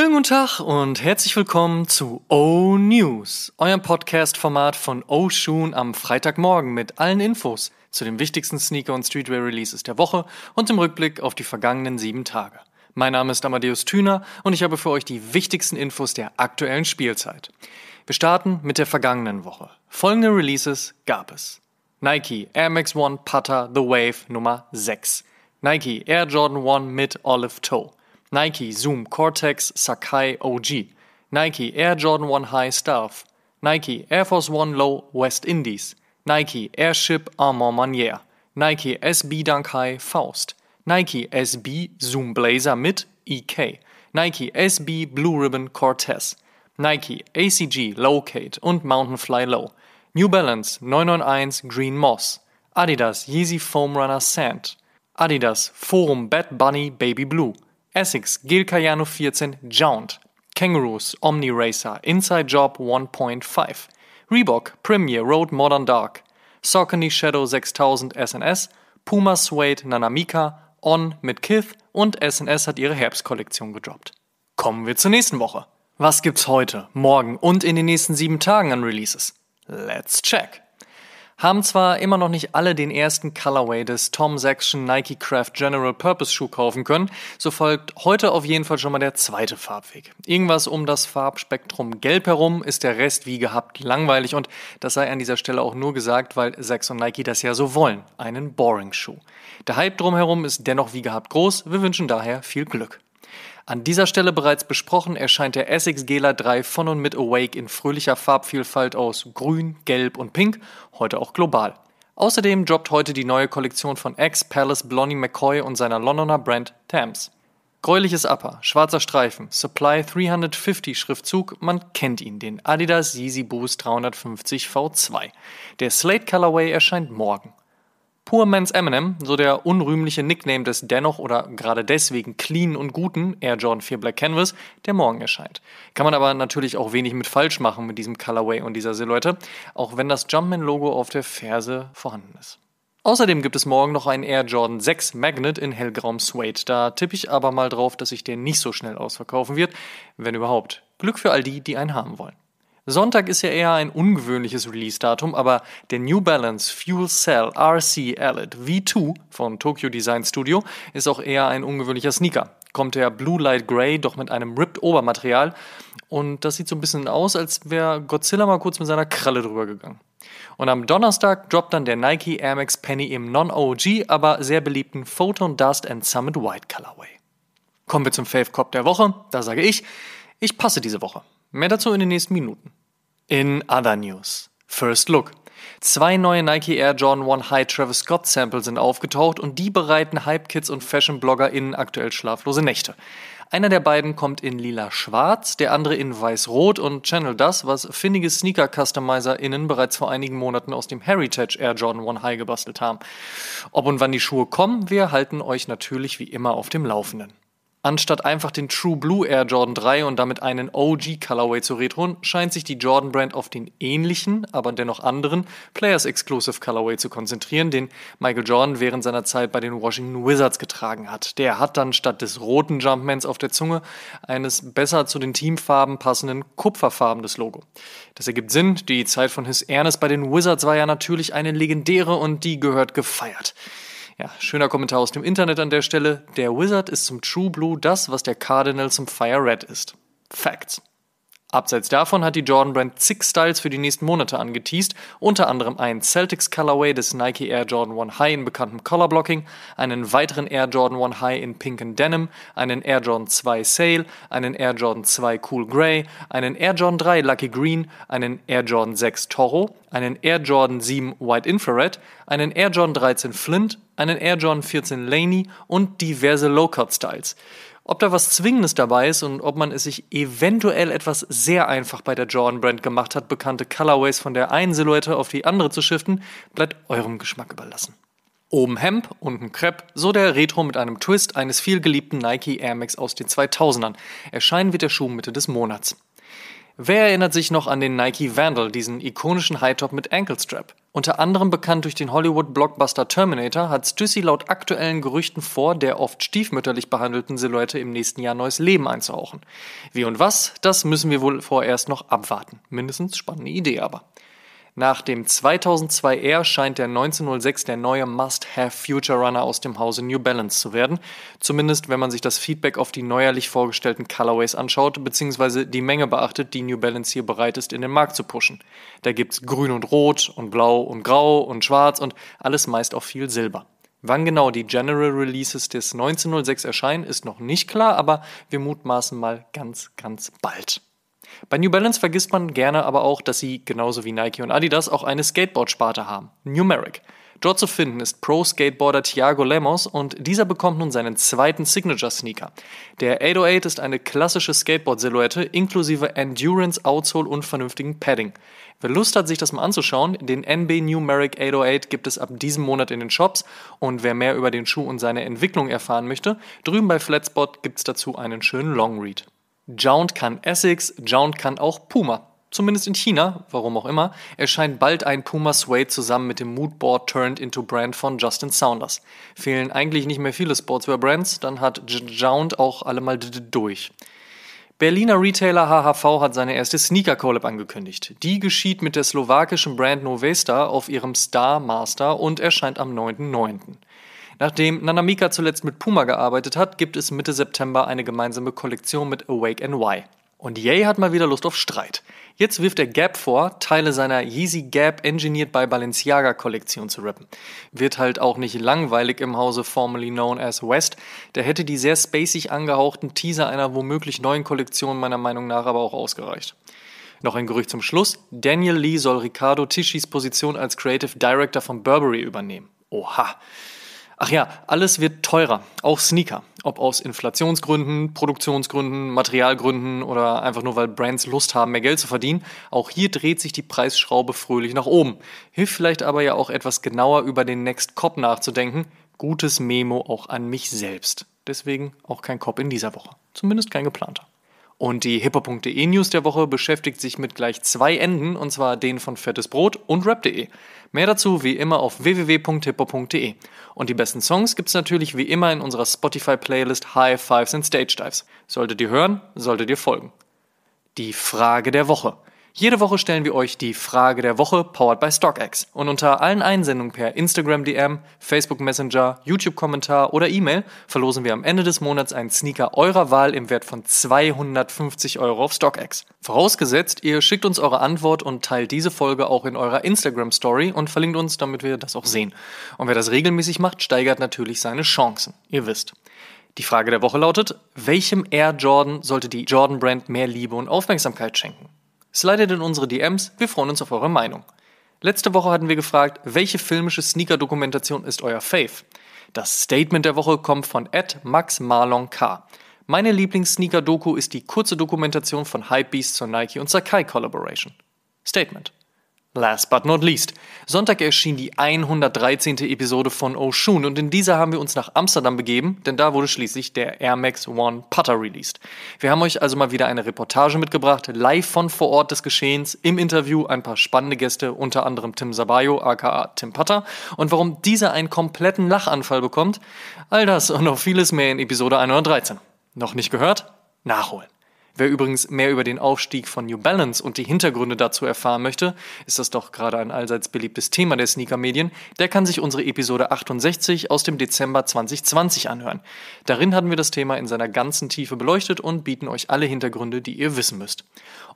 Schönen guten Tag und herzlich willkommen zu O News, eurem Podcast-Format von O Schuhen am Freitagmorgen mit allen Infos zu den wichtigsten Sneaker- und Streetwear-Releases der Woche und dem Rückblick auf die vergangenen sieben Tage. Mein Name ist Amadeus Thüner und ich habe für euch die wichtigsten Infos der aktuellen Spielzeit. Wir starten mit der vergangenen Woche. Folgende Releases gab es. Nike Air Max One Putter The Wave Nummer 6. Nike Air Jordan One mit Olive Toe. Nike Zoom Cortex Sakai OG, Nike Air Jordan 1 High Staff, Nike Air Force One Low West Indies, Nike Airship Armand Manier, Nike SB High, Faust, Nike SB Zoom Blazer mit EK, Nike SB Blue Ribbon Cortez, Nike ACG Lowcate und Mountain Fly Low, New Balance 991 Green Moss, Adidas Yeezy Foam Runner Sand, Adidas Forum Bad Bunny Baby Blue, Essex, Gil Cayano 14, Jount, Kangaroos, Omni Racer, Inside Job 1.5, Reebok, Premier, Road Modern Dark, Saucony Shadow 6000 SNS, Puma Suede, Nanamika, On mit Kith und SNS hat ihre Herbstkollektion gedroppt. Kommen wir zur nächsten Woche. Was gibt's heute, morgen und in den nächsten sieben Tagen an Releases? Let's check! haben zwar immer noch nicht alle den ersten Colorway des Tom Section Nike Craft General Purpose Schuh kaufen können, so folgt heute auf jeden Fall schon mal der zweite Farbweg. Irgendwas um das Farbspektrum gelb herum ist der Rest wie gehabt langweilig und das sei an dieser Stelle auch nur gesagt, weil Sex und Nike das ja so wollen, einen Boring Schuh. Der Hype drumherum ist dennoch wie gehabt groß, wir wünschen daher viel Glück. An dieser Stelle bereits besprochen erscheint der Essex Gela 3 von und mit Awake in fröhlicher Farbvielfalt aus Grün, Gelb und Pink, heute auch global. Außerdem droppt heute die neue Kollektion von Ex-Palace Blondie McCoy und seiner Londoner Brand Thames. Gräuliches Upper, schwarzer Streifen, Supply 350 Schriftzug, man kennt ihn, den Adidas Yeezy Boost 350 V2. Der Slate Colorway erscheint morgen. Poor Man's Eminem, so der unrühmliche Nickname des dennoch oder gerade deswegen clean und guten Air Jordan 4 Black Canvas, der morgen erscheint. Kann man aber natürlich auch wenig mit falsch machen mit diesem Colorway und dieser Silhouette, auch wenn das Jumpman-Logo auf der Ferse vorhanden ist. Außerdem gibt es morgen noch einen Air Jordan 6 Magnet in hellgrauem Suede. Da tippe ich aber mal drauf, dass sich der nicht so schnell ausverkaufen wird, wenn überhaupt. Glück für all die, die einen haben wollen. Sonntag ist ja eher ein ungewöhnliches Release-Datum, aber der New Balance Fuel Cell RC Elite V2 von Tokyo Design Studio ist auch eher ein ungewöhnlicher Sneaker. Kommt der Blue Light Grey doch mit einem Ripped Obermaterial und das sieht so ein bisschen aus, als wäre Godzilla mal kurz mit seiner Kralle drüber gegangen. Und am Donnerstag droppt dann der Nike Air Max Penny im Non-OG, aber sehr beliebten Photon Dust and Summit White Colorway. Kommen wir zum Fave Cop der Woche. Da sage ich, ich passe diese Woche. Mehr dazu in den nächsten Minuten. In other news, First Look. Zwei neue Nike Air Jordan 1 High Travis Scott Samples sind aufgetaucht und die bereiten Hype-Kids und Fashion-BloggerInnen aktuell schlaflose Nächte. Einer der beiden kommt in lila-schwarz, der andere in weiß-rot und channel das, was findige Sneaker-Customizer-Innen bereits vor einigen Monaten aus dem Heritage Air Jordan 1 High gebastelt haben. Ob und wann die Schuhe kommen, wir halten euch natürlich wie immer auf dem Laufenden. Anstatt einfach den True Blue Air Jordan 3 und damit einen OG Colorway zu retroen, scheint sich die Jordan Brand auf den ähnlichen, aber dennoch anderen Players Exclusive Colorway zu konzentrieren, den Michael Jordan während seiner Zeit bei den Washington Wizards getragen hat. Der hat dann statt des roten Jumpmans auf der Zunge eines besser zu den Teamfarben passenden kupferfarbenes Logo. Das ergibt Sinn, die Zeit von His Ernest bei den Wizards war ja natürlich eine legendäre und die gehört gefeiert. Ja, schöner Kommentar aus dem Internet an der Stelle. Der Wizard ist zum True Blue das, was der Cardinal zum Fire Red ist. Facts. Abseits davon hat die Jordan Brand zig Styles für die nächsten Monate angeteased, unter anderem einen Celtics Colorway des Nike Air Jordan 1 High in bekanntem Colorblocking, einen weiteren Air Jordan 1 High in Pink and Denim, einen Air Jordan 2 Sale, einen Air Jordan 2 Cool Grey, einen Air Jordan 3 Lucky Green, einen Air Jordan 6 Toro, einen Air Jordan 7 White Infrared, einen Air Jordan 13 Flint, einen Air Jordan 14 Laney und diverse Low-Cut Styles ob da was Zwingendes dabei ist und ob man es sich eventuell etwas sehr einfach bei der Jordan Brand gemacht hat, bekannte Colorways von der einen Silhouette auf die andere zu shiften, bleibt eurem Geschmack überlassen. Oben Hemp, unten Crepe, so der Retro mit einem Twist eines vielgeliebten Nike Air Max aus den 2000ern. Erscheinen wird der Schuh Mitte des Monats. Wer erinnert sich noch an den Nike Vandal, diesen ikonischen Hightop mit Ankle Strap? Unter anderem bekannt durch den Hollywood-Blockbuster Terminator, hat Stussy laut aktuellen Gerüchten vor, der oft stiefmütterlich behandelten Silhouette im nächsten Jahr neues Leben einzuhauchen. Wie und was, das müssen wir wohl vorerst noch abwarten. Mindestens spannende Idee aber. Nach dem 2002R scheint der 1906 der neue Must-Have-Future-Runner aus dem Hause New Balance zu werden. Zumindest wenn man sich das Feedback auf die neuerlich vorgestellten Colorways anschaut, beziehungsweise die Menge beachtet, die New Balance hier bereit ist, in den Markt zu pushen. Da gibt's grün und rot und blau und grau und schwarz und alles meist auch viel Silber. Wann genau die General Releases des 1906 erscheinen, ist noch nicht klar, aber wir mutmaßen mal ganz, ganz bald. Bei New Balance vergisst man gerne aber auch, dass sie genauso wie Nike und Adidas auch eine Skateboard-Sparte haben, Numeric. Dort zu finden ist Pro-Skateboarder Thiago Lemos und dieser bekommt nun seinen zweiten Signature-Sneaker. Der 808 ist eine klassische Skateboard-Silhouette inklusive Endurance, Outsole und vernünftigen Padding. Wer Lust hat, sich das mal anzuschauen, den NB Numeric 808 gibt es ab diesem Monat in den Shops und wer mehr über den Schuh und seine Entwicklung erfahren möchte, drüben bei Flatspot gibt es dazu einen schönen Longread. Jound kann Essex, Jound kann auch Puma. Zumindest in China, warum auch immer, erscheint bald ein Puma Suede zusammen mit dem Moodboard Turned into Brand von Justin Saunders. Fehlen eigentlich nicht mehr viele Sportswear-Brands, dann hat Jound auch alle mal durch. Berliner Retailer HHV hat seine erste Sneaker Collab angekündigt. Die geschieht mit der slowakischen Brand Novesta auf ihrem Star Master und erscheint am 9.9. Nachdem Nanamika zuletzt mit Puma gearbeitet hat, gibt es Mitte September eine gemeinsame Kollektion mit Awake NY. Und Yay hat mal wieder Lust auf Streit. Jetzt wirft er Gap vor, Teile seiner Yeezy Gap Engineered by Balenciaga Kollektion zu rippen. Wird halt auch nicht langweilig im Hause formerly known as West. Der hätte die sehr spacig angehauchten Teaser einer womöglich neuen Kollektion meiner Meinung nach aber auch ausgereicht. Noch ein Gerücht zum Schluss. Daniel Lee soll Ricardo Tischis Position als Creative Director von Burberry übernehmen. Oha. Ach ja, alles wird teurer, auch Sneaker. Ob aus Inflationsgründen, Produktionsgründen, Materialgründen oder einfach nur, weil Brands Lust haben, mehr Geld zu verdienen. Auch hier dreht sich die Preisschraube fröhlich nach oben. Hilft vielleicht aber ja auch etwas genauer über den Next Cop nachzudenken. Gutes Memo auch an mich selbst. Deswegen auch kein Cop in dieser Woche. Zumindest kein geplanter. Und die hippo.de News der Woche beschäftigt sich mit gleich zwei Enden, und zwar den von Fettes Brot und rap.de. Mehr dazu wie immer auf www.hippo.de. Und die besten Songs gibt's natürlich wie immer in unserer Spotify-Playlist High Fives and Stage Dives. Solltet ihr hören, solltet ihr folgen. Die Frage der Woche. Jede Woche stellen wir euch die Frage der Woche, powered by StockX. Und unter allen Einsendungen per Instagram DM, Facebook Messenger, YouTube Kommentar oder E-Mail verlosen wir am Ende des Monats einen Sneaker eurer Wahl im Wert von 250 Euro auf StockX. Vorausgesetzt, ihr schickt uns eure Antwort und teilt diese Folge auch in eurer Instagram Story und verlinkt uns, damit wir das auch sehen. Und wer das regelmäßig macht, steigert natürlich seine Chancen. Ihr wisst. Die Frage der Woche lautet, welchem Air Jordan sollte die Jordan Brand mehr Liebe und Aufmerksamkeit schenken? Slidet in unsere DMs, wir freuen uns auf eure Meinung. Letzte Woche hatten wir gefragt, welche filmische Sneaker-Dokumentation ist euer Fave? Das Statement der Woche kommt von Ed Max Marlon K. Meine Lieblings-Sneaker-Doku ist die kurze Dokumentation von Hypebeast zur Nike und Sakai Collaboration. Statement. Last but not least. Sonntag erschien die 113. Episode von Oshun und in dieser haben wir uns nach Amsterdam begeben, denn da wurde schließlich der Air Max One Putter released. Wir haben euch also mal wieder eine Reportage mitgebracht, live von vor Ort des Geschehens, im Interview ein paar spannende Gäste, unter anderem Tim Sabayo aka Tim Putter und warum dieser einen kompletten Lachanfall bekommt, all das und noch vieles mehr in Episode 113. Noch nicht gehört? Nachholen. Wer übrigens mehr über den Aufstieg von New Balance und die Hintergründe dazu erfahren möchte, ist das doch gerade ein allseits beliebtes Thema der Sneaker-Medien, der kann sich unsere Episode 68 aus dem Dezember 2020 anhören. Darin hatten wir das Thema in seiner ganzen Tiefe beleuchtet und bieten euch alle Hintergründe, die ihr wissen müsst.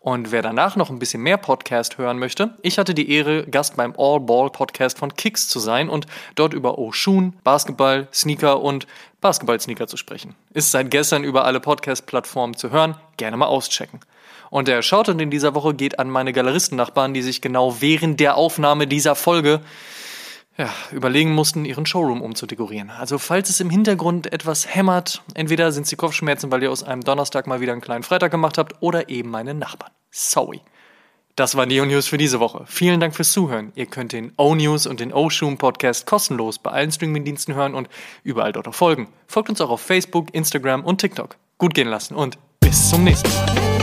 Und wer danach noch ein bisschen mehr Podcast hören möchte, ich hatte die Ehre, Gast beim All Ball Podcast von Kicks zu sein und dort über Oshun, Basketball, Sneaker und Basketball-Sneaker zu sprechen. Ist seit gestern über alle Podcast-Plattformen zu hören, gerne mal auschecken. Und der Shoutout in dieser Woche geht an meine Galeristennachbarn, die sich genau während der Aufnahme dieser Folge ja, überlegen mussten, ihren Showroom umzudekorieren. Also falls es im Hintergrund etwas hämmert, entweder sind es die Kopfschmerzen, weil ihr aus einem Donnerstag mal wieder einen kleinen Freitag gemacht habt, oder eben meine Nachbarn. Sorry. Das waren die O-News für diese Woche. Vielen Dank fürs Zuhören. Ihr könnt den O-News und den O-Shoom Podcast kostenlos bei allen Streaming-Diensten hören und überall dort auch folgen. Folgt uns auch auf Facebook, Instagram und TikTok. Gut gehen lassen und bis zum nächsten Mal.